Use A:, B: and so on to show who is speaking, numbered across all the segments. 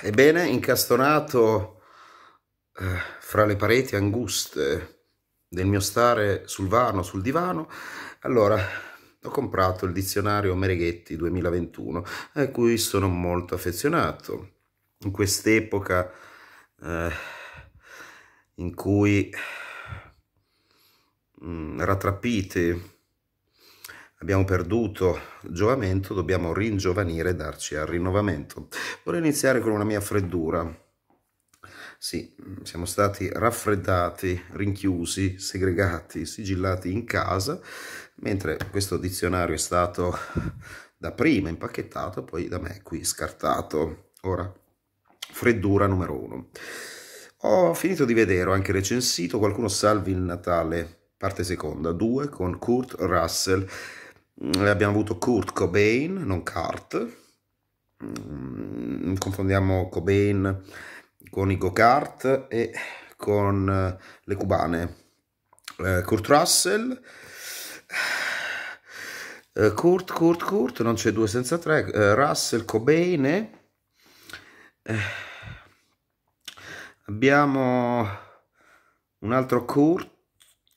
A: Ebbene, incastonato eh, fra le pareti anguste del mio stare sul vano, sul divano, allora ho comprato il dizionario Mereghetti 2021, a cui sono molto affezionato. In quest'epoca eh, in cui mh, mm, rattrappiti abbiamo perduto giovamento, dobbiamo ringiovanire e darci al rinnovamento. Vorrei iniziare con una mia freddura. Sì, siamo stati raffreddati, rinchiusi, segregati, sigillati in casa, mentre questo dizionario è stato da prima impacchettato, poi da me qui scartato. Ora, freddura numero uno. Ho finito di vedere, ho anche recensito, qualcuno salvi il Natale, parte seconda, 2 con Kurt Russell Mm, abbiamo avuto Kurt Cobain, non Kurt, mm, confondiamo Cobain con i go-kart e con eh, le cubane. Eh, Kurt Russell, eh, Kurt, Kurt, Kurt, non c'è due senza tre, Russell, Cobain e... Abbiamo un altro Kurt,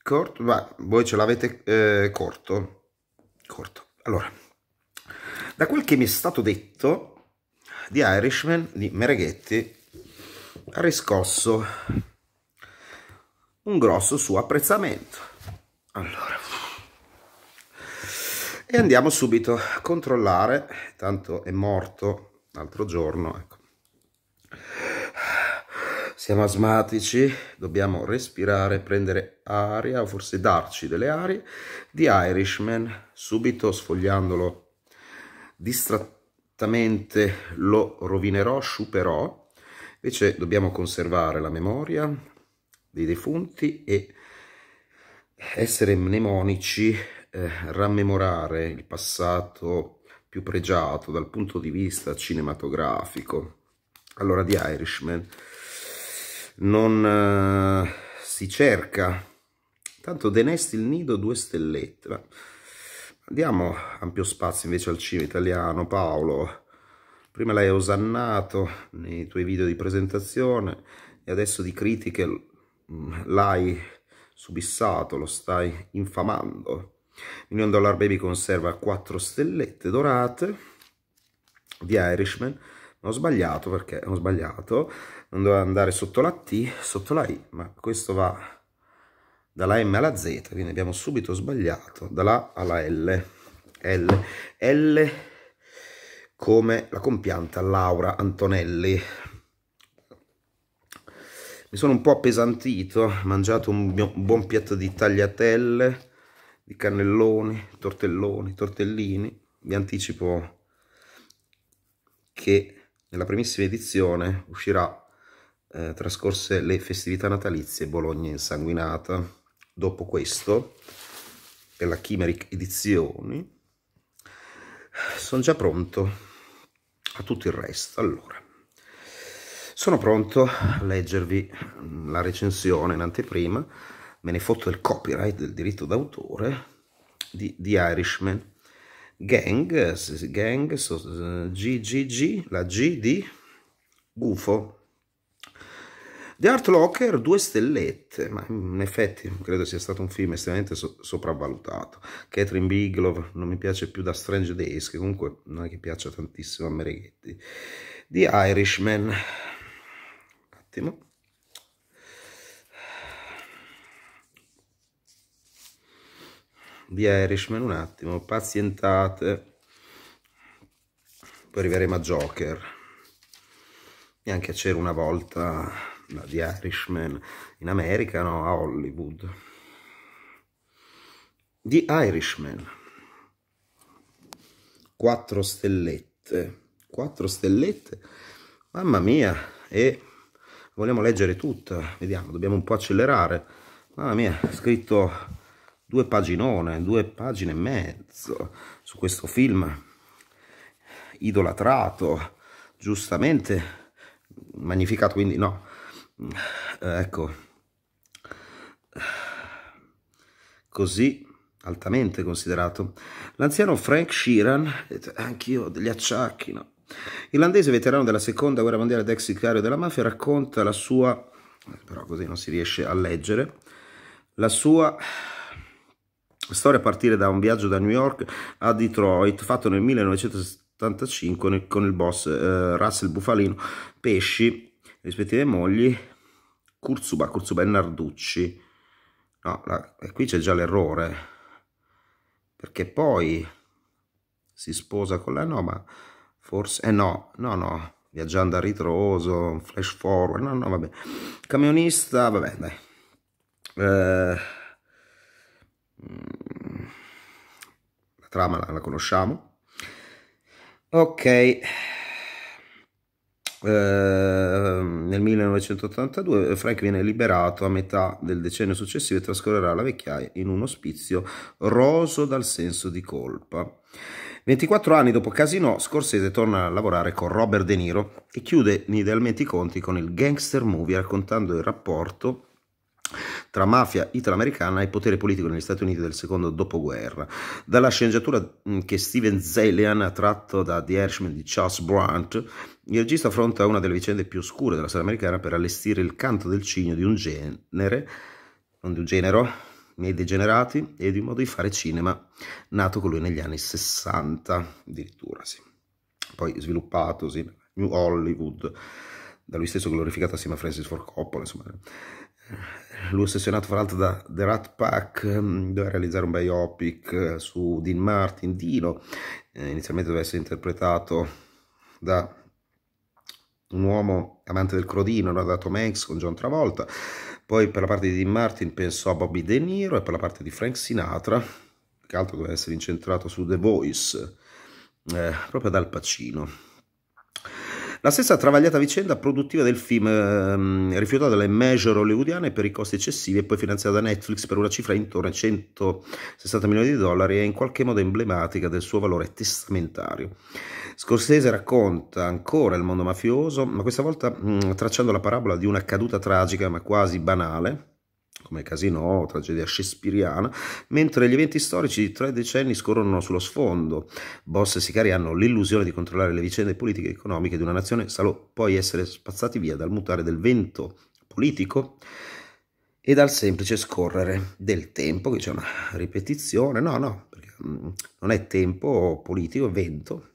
A: Kurt, ma voi ce l'avete eh, corto corto. Allora, da quel che mi è stato detto di Irishman di Mereghetti ha riscosso un grosso suo apprezzamento. Allora, e andiamo subito a controllare, tanto è morto l'altro giorno, ecco siamo asmatici, dobbiamo respirare, prendere aria, o forse darci delle arie, di Irishman, subito sfogliandolo distrattamente lo rovinerò, sciuperò, invece dobbiamo conservare la memoria dei defunti e essere mnemonici, eh, rammemorare il passato più pregiato dal punto di vista cinematografico. Allora, di Irishman non eh, si cerca. Tanto denesti il nido due stellette. Ma diamo ampio spazio invece al cinema italiano, Paolo. Prima l'hai osannato nei tuoi video di presentazione e adesso di critiche l'hai subissato, lo stai infamando. Million Dollar Baby conserva 4 stellette dorate di Irishman ho sbagliato perché ho sbagliato, non doveva andare sotto la T, sotto la I, ma questo va dalla M alla Z, quindi abbiamo subito sbagliato, dalla A alla L, L, L come la compianta Laura Antonelli. Mi sono un po' appesantito, ho mangiato un buon piatto di tagliatelle, di cannelloni, tortelloni, tortellini, vi anticipo che nella primissima edizione uscirà eh, trascorse le festività natalizie Bologna insanguinata. Dopo questo, per la Chimeric Edizioni, sono già pronto a tutto il resto. Allora, sono pronto a leggervi mm, la recensione in anteprima, me ne foto del copyright, del diritto d'autore, di The Irishman gang, gang so, GGG, la G di gufo. The Art Locker, due stellette, ma in effetti credo sia stato un film estremamente so sopravvalutato. Catherine Biglow, non mi piace più da Strange Days, che comunque non è che piaccia tantissimo a Mereghetti. The Irishman, un attimo, di Irishman un attimo, pazientate, poi arriveremo a Joker, neanche anche c'era una volta no, di Irishman in America, no, a Hollywood, di Irishman, 4 stellette, 4 stellette, mamma mia, e vogliamo leggere tutta, vediamo, dobbiamo un po' accelerare, mamma mia, scritto due paginone, due pagine e mezzo su questo film idolatrato, giustamente magnificato, quindi no, eh, ecco, così altamente considerato. L'anziano Frank Sheeran, eh, anch'io degli acciacchi, no? Irlandese veterano della seconda guerra mondiale ed ex sicario della mafia, racconta la sua, però così non si riesce a leggere, la sua Storia a partire da un viaggio da New York a Detroit fatto nel 1975 con il boss eh, Russell Bufalino, Pesci, rispettive mogli, Curzuba, Curzuba e Narducci. No, la, e qui c'è già l'errore, perché poi si sposa con la... no, ma forse... eh no, no, no, viaggiando a ritroso, flash forward, no, no, vabbè. Camionista, vabbè, dai. Eh la trama la, la conosciamo. Ok. Ehm, eh, nel 1982 Frank viene liberato a metà del decennio successivo e trascorrerà la vecchiaia in un ospizio roso dal senso di colpa. 24 anni dopo Casino, Scorsese torna a lavorare con Robert De Niro e chiude idealmente i conti con il gangster movie raccontando il rapporto tra mafia italoamericana e potere politico negli Stati Uniti del secondo dopoguerra. Dalla sceneggiatura mm, che Steven Zelian ha tratto da The Irishman di Charles Brandt, il regista affronta una delle vicende più oscure della storia americana per allestire il canto del cigno di un genere, non di un genero, nei degenerati e di un modo di fare cinema nato con lui negli anni 60 addirittura, sì. Poi sviluppatosi in New Hollywood, da lui stesso glorificato assieme a Francis Ford Coppola, insomma. Eh, lui ossessionato fra l'altro da The Rat Pack, mm, doveva realizzare un biopic eh, su Dean Martin, Dino, eh, inizialmente doveva essere interpretato da un uomo amante del crodino, no? da Tom Hanks con John Travolta, poi per la parte di Dean Martin pensò a Bobby De Niro e per la parte di Frank Sinatra, che altro doveva essere incentrato su The Voice, eh, proprio dal Pacino. La stessa travagliata vicenda produttiva del film, ehm, rifiutata dalle major hollywoodiane per i costi eccessivi e poi finanziata da Netflix per una cifra intorno ai 160 milioni di dollari, è in qualche modo emblematica del suo valore testamentario. Scorsese racconta ancora il mondo mafioso, ma questa volta mh, tracciando la parabola di una caduta tragica ma quasi banale, come Casino, tragedia shakespeariana, mentre gli eventi storici di tre decenni scorrono sullo sfondo. Boss e sicari hanno l'illusione di controllare le vicende politiche e economiche di una nazione, salvo poi essere spazzati via dal mutare del vento politico e dal semplice scorrere del tempo, che c'è una ripetizione, no, no, perché mm, non è tempo politico, è vento,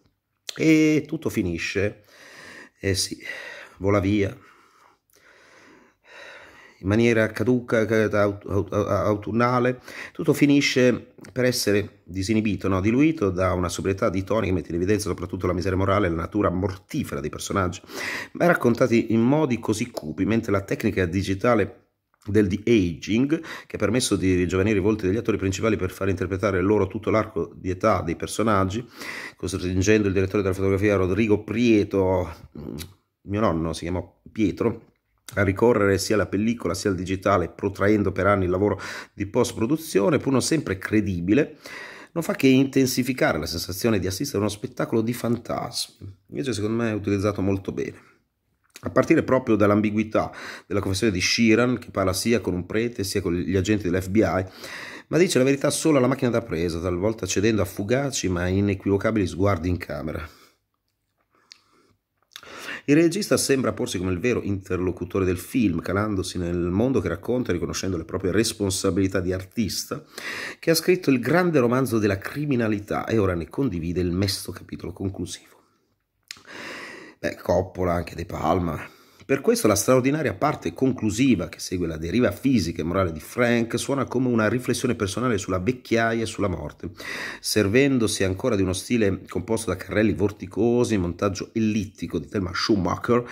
A: e tutto finisce, e eh sì, vola via in maniera caduca, autunnale, tutto finisce per essere disinibito, no? diluito da una sobrietà di toni che mette in evidenza soprattutto la miseria morale e la natura mortifera dei personaggi, ma raccontati in modi così cupi, mentre la tecnica digitale del de-aging che ha permesso di rigiovanire i volti degli attori principali per far interpretare loro tutto l'arco di età dei personaggi, costringendo il direttore della fotografia Rodrigo Prieto, mio nonno si chiamò Pietro, a ricorrere sia alla pellicola sia al digitale, protraendo per anni il lavoro di post-produzione, pur non sempre credibile, non fa che intensificare la sensazione di assistere a uno spettacolo di fantasmi. Invece secondo me è utilizzato molto bene. A partire proprio dall'ambiguità della confessione di Sheeran, che parla sia con un prete sia con gli agenti dell'FBI, ma dice la verità solo alla macchina da presa, talvolta cedendo a fugaci ma inequivocabili sguardi in camera. Il regista sembra porsi come il vero interlocutore del film, calandosi nel mondo che racconta e riconoscendo le proprie responsabilità di artista, che ha scritto il grande romanzo della criminalità e ora ne condivide il mesto capitolo conclusivo. Beh, Coppola, anche De Palma, per questo la straordinaria parte conclusiva che segue la deriva fisica e morale di Frank suona come una riflessione personale sulla vecchiaia e sulla morte, servendosi ancora di uno stile composto da carrelli vorticosi, montaggio ellittico di Thelma Schumacher,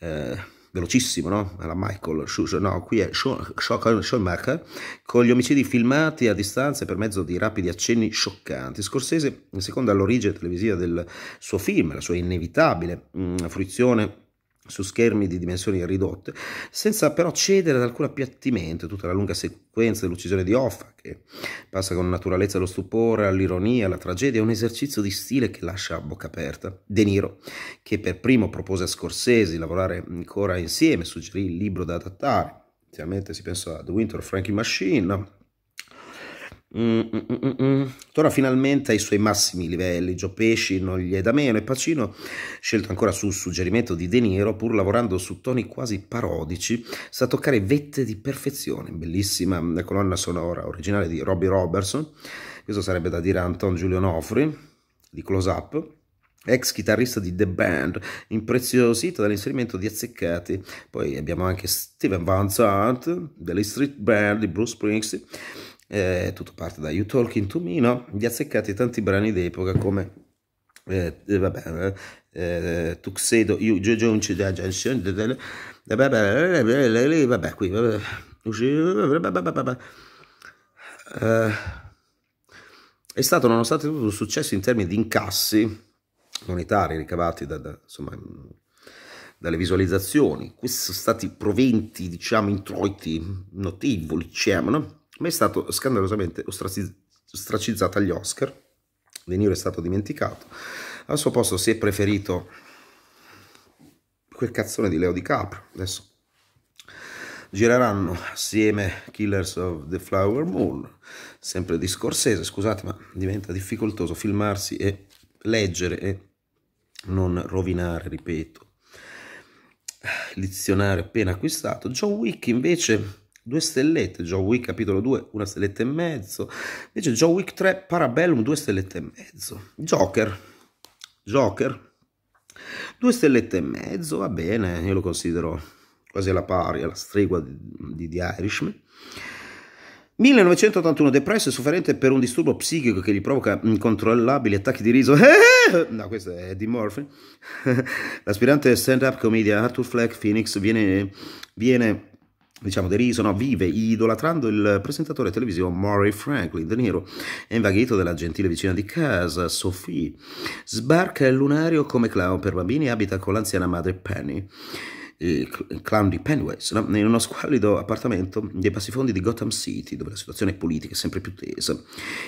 A: eh, velocissimo, no? Alla Michael Schumacher, no, qui è Schumacher, con gli omicidi filmati a distanza per mezzo di rapidi accenni scioccanti. Scorsese, secondo all'origine televisiva del suo film, la sua inevitabile mh, mm, fruizione su schermi di dimensioni ridotte, senza però cedere ad alcun appiattimento, tutta la lunga sequenza dell'uccisione di Offa, che passa con naturalezza allo stupore, all'ironia, alla tragedia, è un esercizio di stile che lascia a bocca aperta. De Niro, che per primo propose a Scorsese di lavorare ancora insieme, suggerì il libro da adattare, inizialmente si pensò a The Winter Frankie Machine, Mm mm, mm, mm, mm, Torna finalmente ai suoi massimi livelli, Gio Pesci non gli è da meno e Pacino, scelto ancora su suggerimento di De Niro, pur lavorando su toni quasi parodici, sa toccare vette di perfezione. Bellissima la colonna sonora originale di Robbie Robertson, questo sarebbe da dire a Anton Giulio Nofri, di Close Up, ex chitarrista di The Band, impreziosito dall'inserimento di azzeccati. Poi abbiamo anche Steven Van Zandt, delle Street Band di Bruce Springsteen, eh, tutto parte da You Talking to Me, no? Gli azzeccati tanti brani d'epoca come eh, eh vabbè, eh, eh Tuxedo, Yu, Jojonci, vabbè, vabbè, qui, vabbè, eh, è stato nonostante tutto un successo in termini di incassi monetari ricavati da, da, insomma, dalle visualizzazioni. Questi sono stati proventi, diciamo, introiti notevoli, diciamo, no? ma è stato scandalosamente ostracizzato agli Oscar, Venire è stato dimenticato, al suo posto si è preferito quel cazzone di Leo DiCaprio, adesso gireranno assieme Killers of the Flower Moon, sempre di Scorsese, scusate ma diventa difficoltoso filmarsi e leggere e non rovinare, ripeto, il dizionario appena acquistato. John Wick invece due stellette, John Wick capitolo 2 una stelletta e mezzo, invece John Wick 3 Parabellum due stellette e mezzo, Joker, Joker, due stellette e mezzo, va bene, io lo considero quasi alla pari, alla stregua di, di, di Irishman, 1981 depresso e sofferente per un disturbo psichico che gli provoca incontrollabili attacchi di riso. no, questo è Eddie Murphy. L'aspirante stand-up comedian Arthur Fleck Phoenix viene, viene diciamo, deriso, no, vive idolatrando il presentatore televisivo Murray Franklin. De Niro è invaghito della gentile vicina di casa, Sophie. Sbarca il lunario come clown per bambini e abita con l'anziana madre Penny il eh, clown di Pennywise, no? in uno squallido appartamento dei passifondi di Gotham City, dove la situazione politica è sempre più tesa.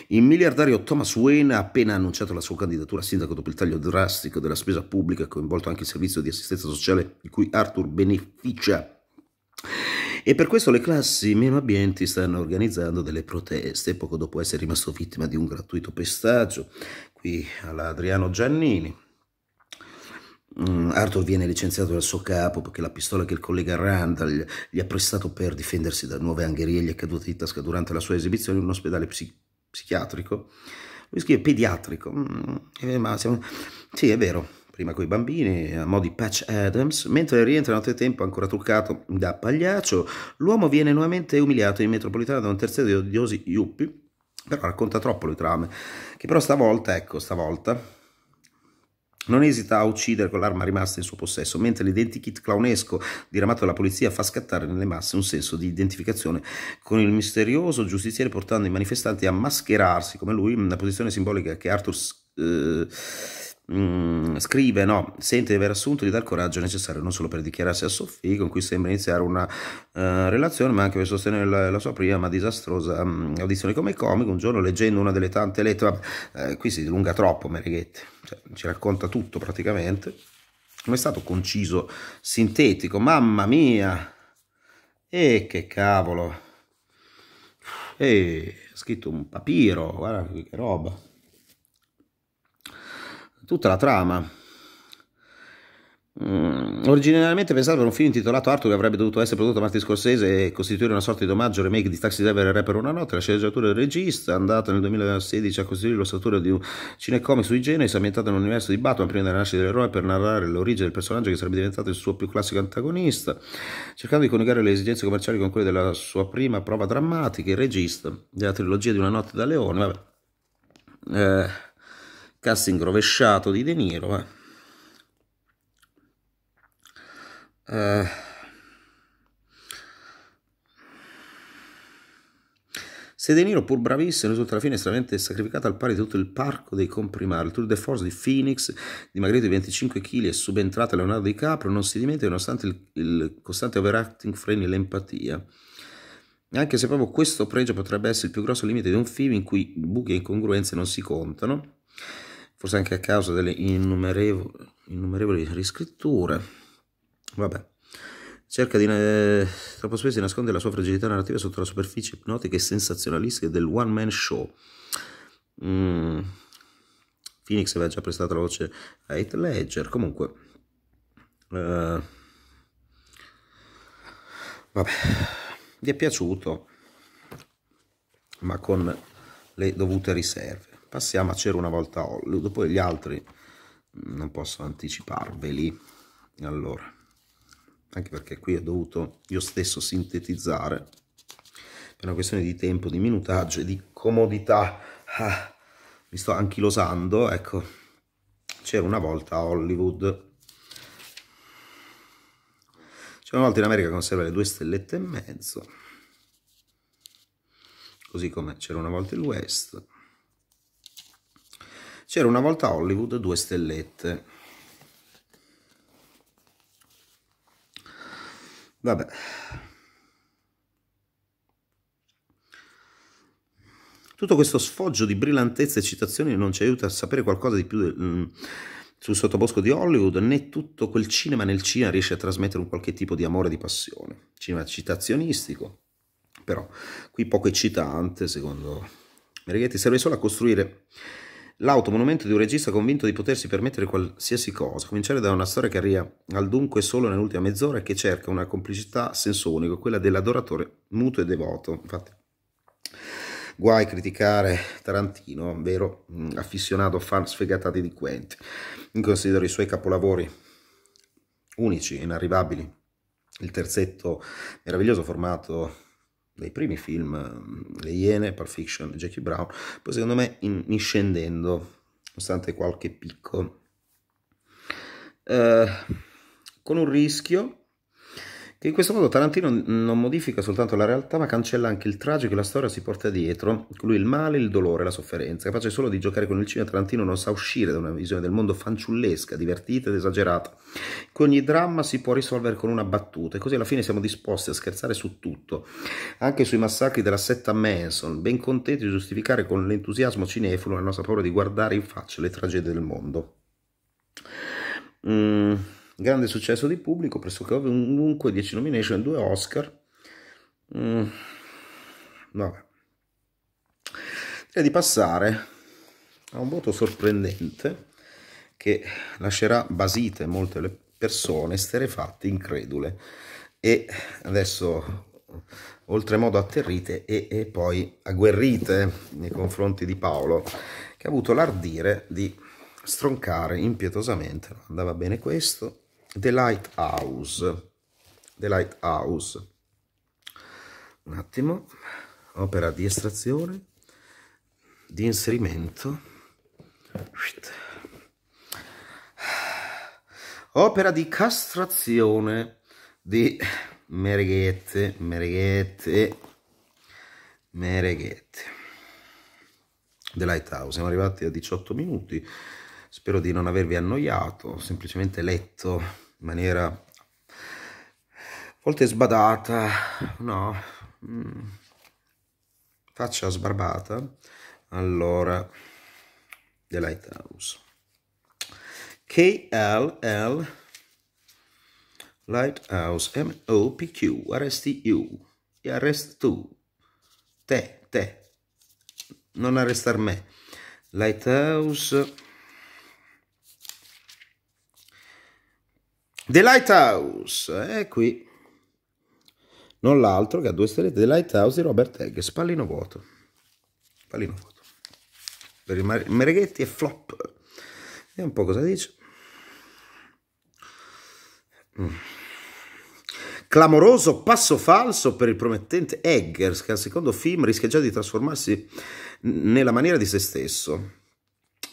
A: Il miliardario Thomas Wayne ha appena annunciato la sua candidatura a sindaco dopo il taglio drastico della spesa pubblica, coinvolto anche il servizio di assistenza sociale di cui Arthur beneficia e per questo le classi meno abbienti stanno organizzando delle proteste poco dopo essere rimasto vittima di un gratuito pestaggio qui all'Adriano Giannini. Mm, Arthur viene licenziato dal suo capo perché la pistola che il collega Randall gli ha prestato per difendersi da nuove angherie gli è caduta di tasca durante la sua esibizione in un ospedale psi psichiatrico. Lui scrive pediatrico, mm, eh, ma siamo... sì è vero, prima con i bambini, a mo' di Patch Adams, mentre rientra nottetempo ancora truccato da pagliaccio, l'uomo viene nuovamente umiliato in metropolitana da un terzetto di odiosi yuppie, però racconta troppo le trame, che però stavolta, ecco, stavolta, non esita a uccidere con l'arma rimasta in suo possesso, mentre l'identikit clownesco diramato dalla polizia fa scattare nelle masse un senso di identificazione con il misterioso giustiziere portando i manifestanti a mascherarsi come lui, una posizione simbolica che Arthur eh, Mm, scrive, no, sente di aver assunto di dar coraggio necessario non solo per dichiararsi a Sofì, con cui sembra iniziare una uh, relazione, ma anche per sostenere la, la sua prima ma disastrosa um, audizione come comico. Un giorno leggendo una delle tante lettere, eh, qui si dilunga troppo Mereghetti, cioè, ci racconta tutto praticamente, non è stato conciso, sintetico, mamma mia, e che cavolo, e ha scritto un papiro, guarda che roba tutta la trama. Mm, originariamente pensato per un film intitolato Arthur che avrebbe dovuto essere prodotto da Martin Scorsese e costituire una sorta di omaggio remake di Taxi Driver e Re per una notte, la sceneggiatura del regista, andata nel 2016 a costituire l'ossatura di un cinecomic sui generi, si è ambientata nell'universo di Batman prima della nascita dell'eroe per narrare l'origine del personaggio che sarebbe diventato il suo più classico antagonista, cercando di coniugare le esigenze commerciali con quelle della sua prima prova drammatica, il regista della trilogia di Una notte da leone, vabbè. Eh, casting rovesciato di De Niro. Eh. Eh. Se De Niro, pur bravissimo, risulta alla fine estremamente sacrificato al pari di tutto il parco dei comprimari. Il Tour de Force di Phoenix, dimagrito di 25 kg e subentrato a Leonardo DiCaprio, non si dimentica nonostante il, il costante overacting freni l'empatia. Anche se proprio questo pregio potrebbe essere il più grosso limite di un film in cui buchi e incongruenze non si contano forse anche a causa delle innumerevoli, innumerevoli riscritture. Vabbè. Cerca di, eh, troppo spesso di nascondere la sua fragilità narrativa sotto la superficie ipnotica e sensazionalistica del one man show. Mm. Phoenix aveva già prestato la voce a Heath Ledger. Comunque, eh, vabbè, vi è piaciuto, ma con le dovute riserve passiamo a C'era una volta Hollywood, poi gli altri mm, non posso anticiparveli. Allora, anche perché qui ho dovuto io stesso sintetizzare per una questione di tempo, di minutaggio e di comodità. Ah, mi sto anchilosando, ecco. C'era una volta Hollywood. C'era una volta in America conserva le due stellette e mezzo. Così come c'era una volta il West c'era una volta Hollywood due stellette. Vabbè. Tutto questo sfoggio di brillantezza e citazioni non ci aiuta a sapere qualcosa di più del, mh, mm, sul sottobosco di Hollywood, né tutto quel cinema nel cinema riesce a trasmettere un qualche tipo di amore e di passione. Cinema citazionistico, però qui poco eccitante, secondo Merighetti, serve solo a costruire L'automonumento di un regista convinto di potersi permettere qualsiasi cosa, cominciare da una storia che arriva al dunque solo nell'ultima mezz'ora e che cerca una complicità senso unico, quella dell'adoratore muto e devoto. Infatti, guai a criticare Tarantino, vero mm, affissionato fan sfegatati di Quentin. Considero i suoi capolavori unici, inarrivabili. Il terzetto meraviglioso formato dai primi film, mm, Le Iene, Pulp Fiction, Jackie Brown, poi secondo me in, in scendendo, nonostante qualche picco, eh, con un rischio che in questo modo Tarantino non modifica soltanto la realtà, ma cancella anche il tragico che la storia si porta dietro, lui il male, il dolore, la sofferenza. Capace solo di giocare con il cinema, Tarantino non sa uscire da una visione del mondo fanciullesca, divertita ed esagerata, che ogni dramma si può risolvere con una battuta, e così alla fine siamo disposti a scherzare su tutto, anche sui massacri della setta Manson, ben contenti di giustificare con l'entusiasmo cinefono la nostra paura di guardare in faccia le tragedie del mondo. Mm grande successo di pubblico, pressoché ovunque, 10 nomination, 2 Oscar. Mm. Vabbè. Direi di passare a un voto sorprendente che lascerà basite molte le persone esterrefatte, incredule e adesso oltremodo atterrite e, e, poi agguerrite nei confronti di Paolo che ha avuto l'ardire di stroncare impietosamente, andava bene questo, The Lighthouse. The Lighthouse. Un attimo, opera di estrazione, di inserimento. Opera di castrazione di Mereghette, Mereghette, Mereghette. The Lighthouse, siamo arrivati a 18 minuti, spero di non avervi annoiato, ho semplicemente letto in maniera a volte sbadata, no, mm. faccia sbarbata, allora The Lighthouse. KLL Lighthouse MOPQ arresti u arresti tu te te non arrestar me Lighthouse The Lighthouse è eh, qui, non l'altro che ha due stelle. The Lighthouse di Robert Eggers, pallino vuoto, pallino vuoto, per i Mereghetti e flop, vediamo un po' cosa dice. Mm. Clamoroso passo falso per il promettente Eggers, che al secondo film rischia già di trasformarsi nella maniera di se stesso.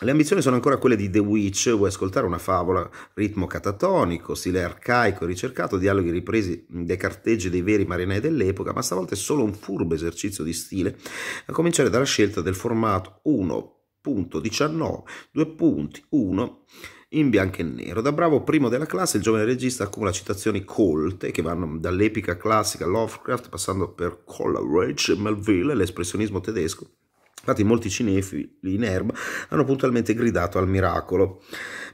A: Le ambizioni sono ancora quelle di The Witch, vuoi ascoltare una favola, ritmo catatonico, stile arcaico e ricercato, dialoghi ripresi dai carteggi dei veri marinai dell'epoca, ma stavolta è solo un furbo esercizio di stile, a cominciare dalla scelta del formato 1.19, 2 punti, 1 in bianco e nero. Da bravo primo della classe, il giovane regista accumula citazioni colte che vanno dall'epica classica Lovecraft, passando per Coleridge, Melville l'espressionismo tedesco Infatti molti cinefili in erba hanno puntualmente gridato al miracolo.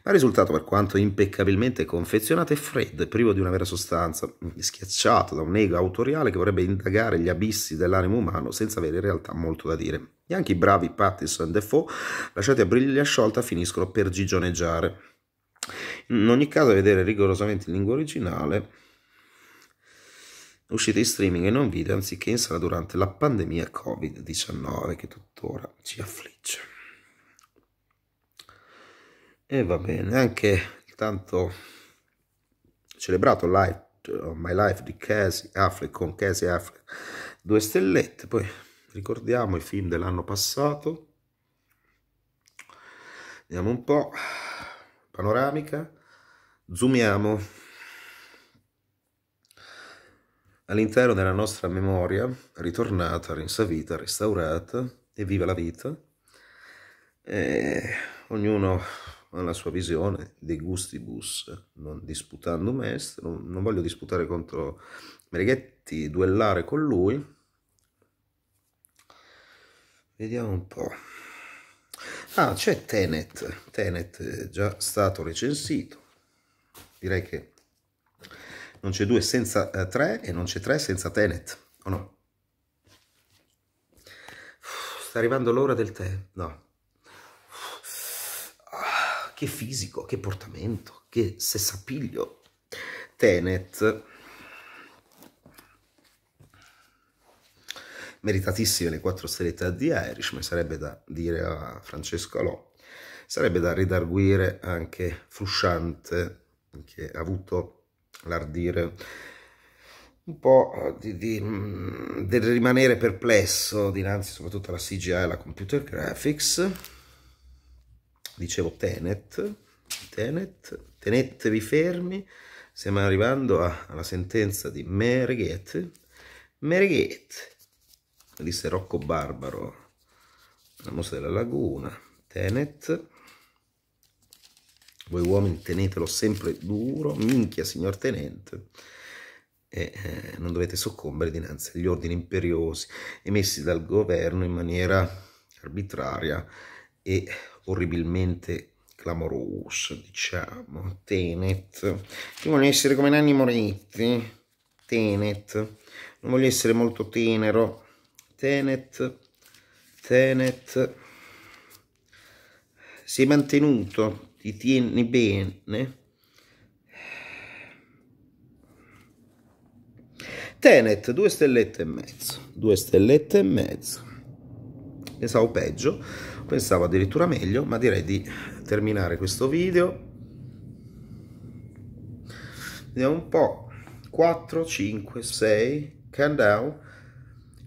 A: Ma il risultato, per quanto impeccabilmente confezionato, è freddo e privo di una vera sostanza, schiacciato da un ego autoriale che vorrebbe indagare gli abissi dell'animo umano senza avere in realtà molto da dire. E anche i bravi Pattinson e Defoe, lasciati a briglia sciolta, finiscono per gigioneggiare. In ogni caso, a vedere rigorosamente in lingua originale, uscite in streaming e non video anziché in sala durante la pandemia Covid-19 che tuttora ci affligge. E va bene, anche il tanto celebrato live, oh, My Life di Casey Affleck con Casey Affleck, due stellette, poi ricordiamo i film dell'anno passato. Vediamo un po', panoramica, zoomiamo all'interno della nostra memoria, ritornata, rinsavita, restaurata e viva la vita. E eh, ognuno ha la sua visione dei gustibus, non disputando Mestre, non, non voglio disputare contro Mereghetti, duellare con lui. Vediamo un po'. Ah, c'è Tenet, Tenet è già stato recensito. Direi che non c'è due senza eh, tre e non c'è tre senza Tenet, o no? Sta arrivando l'ora del tè, no. Ah, che fisico, che portamento, che sessapiglio. Tenet. Meritatissime le quattro stellette di Irish, ma sarebbe da dire a Francesco Alò. Sarebbe da ridarguire anche Frusciante, che ha avuto l'ardire un po' di, di, del rimanere perplesso dinanzi soprattutto alla CGI e alla computer graphics dicevo Tenet Tenet tenetevi fermi stiamo arrivando a, alla sentenza di Mereghet Mereghet disse Rocco Barbaro la mostra della laguna Tenet voi uomini tenetelo sempre duro, minchia signor tenente, e eh, non dovete soccombere dinanzi agli ordini imperiosi emessi dal governo in maniera arbitraria e orribilmente clamorosa, diciamo. Tenet, io voglio essere come Nanni Moretti, Tenet, non voglio essere molto tenero, Tenet, Tenet, si è mantenuto ti tieni bene. Tenet, due stellette e mezzo, due stellette e mezzo. Pensavo peggio, pensavo addirittura meglio, ma direi di terminare questo video. Vediamo un po'. 4, 5, 6, countdown.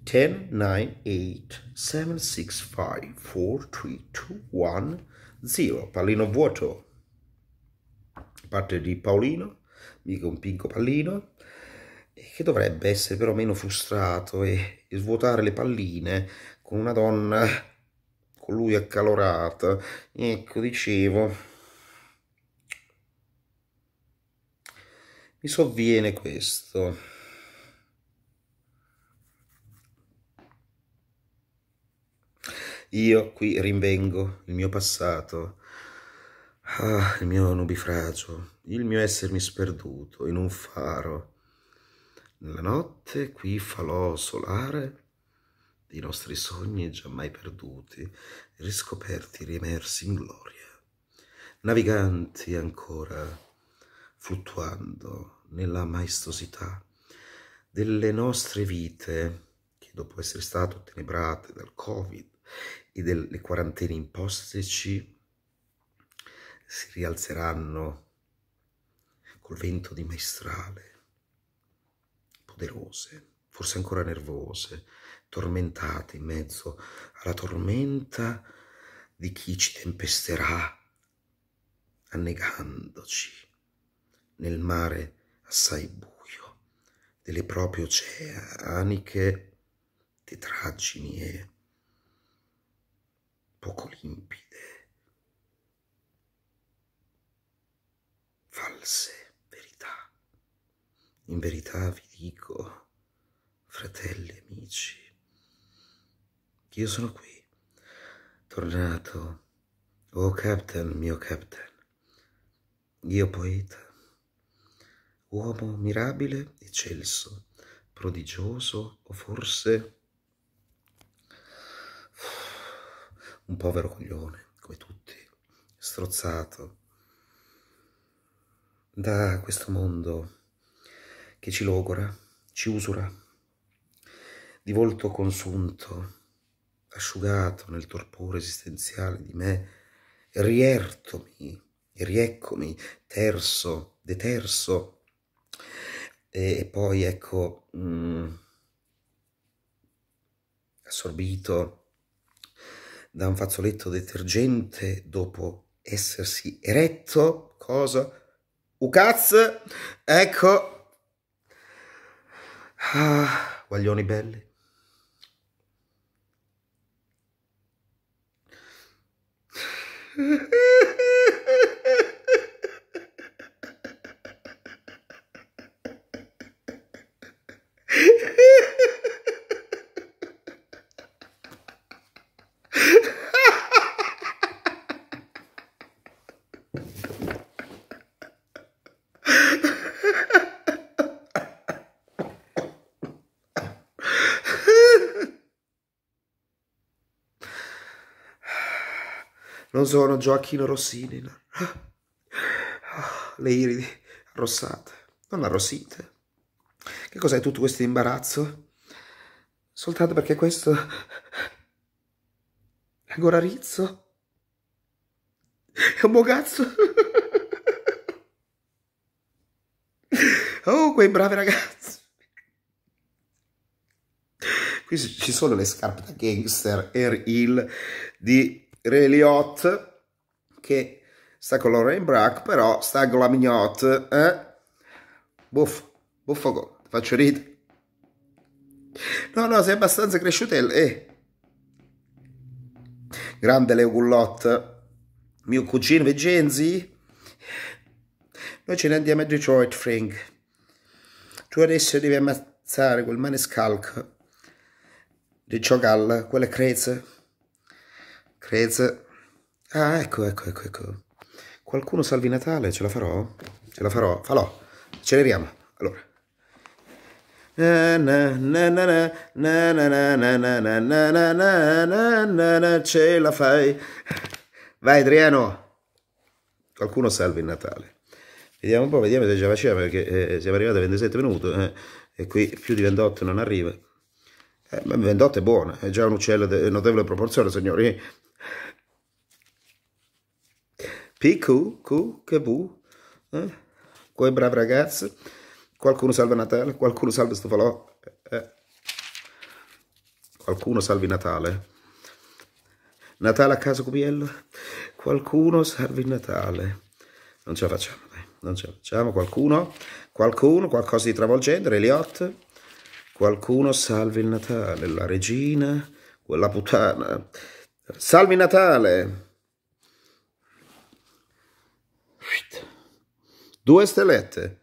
A: 10, 9, 8, 7, 6, 5, 4, 3, 2, 1. 0, pallino vuoto, parte di Paolino, mica un pinco pallino, che dovrebbe essere però meno frustrato e, e svuotare le palline con una donna con lui accalorata. Ecco, dicevo, mi sovviene questo. Io qui rinvengo il mio passato, ah, il mio nubifragio, il mio essermi sperduto in un faro. Nella notte qui falò solare dei nostri sogni già mai perduti, riscoperti, riemersi in gloria. Naviganti ancora, fluttuando nella maestosità delle nostre vite, che dopo essere stato tenebrate dal Covid, e delle quarantene imposte si rialzeranno col vento di maestrale, poderose, forse ancora nervose, tormentate in mezzo alla tormenta di chi ci tempesterà, annegandoci nel mare assai buio delle proprie oceaniche tetraggini e poco limpide, false verità. In verità vi dico, fratelli, amici, che io sono qui, tornato, oh Captain, mio Captain, io poeta, uomo mirabile eccelso, prodigioso o forse un povero coglione, come tutti, strozzato da questo mondo che ci logora, ci usura, di volto consunto, asciugato nel torpore esistenziale di me, riertomi, rieccomi, terso, deterso, e, e poi ecco, mh, mm, assorbito da un fazzoletto detergente dopo essersi eretto, cosa? Ucaz! Ecco! Ah, guaglioni belli. non sono Gioacchino Rossini. No. Le iridi arrossate, non arrossite. Che cos'è tutto questo imbarazzo? Soltanto perché questo è ancora rizzo? È un bogazzo? Oh, quei bravi ragazzi! Qui ci sono le scarpe da gangster Air Hill di Ray Liotte, che sta con Lorraine Brack, però sta con la mignotte, eh? Buff, buffo, faccio ridere. No, no, sei abbastanza cresciuto. eh. eh. Grande Leo Gullotte, mio cugino Vigenzi. Noi ce ne andiamo a Detroit, Frank. Tu adesso devi ammazzare quel manescalco di Chogal, quelle crezza. Creze. Ah, ecco, ecco, ecco, ecco. Qualcuno salvi Natale, ce la farò? Ce la farò, falò. Acceleriamo. Allora. Ce la fai. Vai Adriano. Qualcuno salvi il Natale. Vediamo un po', vediamo se ce la faceva perché eh, siamo arrivati a 27 minuti eh, e qui più di 28 non arriva. Eh, 28 è buona, è già un uccello di notevole proporzione, signori. PQ, Q, che bu, eh? Coi bravi ragazzi, qualcuno salva Natale, qualcuno salva Stofalò, eh, eh. qualcuno salvi Natale. Natale a casa Cupiello, qualcuno salvi Natale. Non ce la facciamo, dai, non ce la facciamo. Qualcuno, qualcuno, qualcosa di travolgente, Eliot. Qualcuno salvi il Natale, la regina, quella puttana. Salvi Natale! duas teletas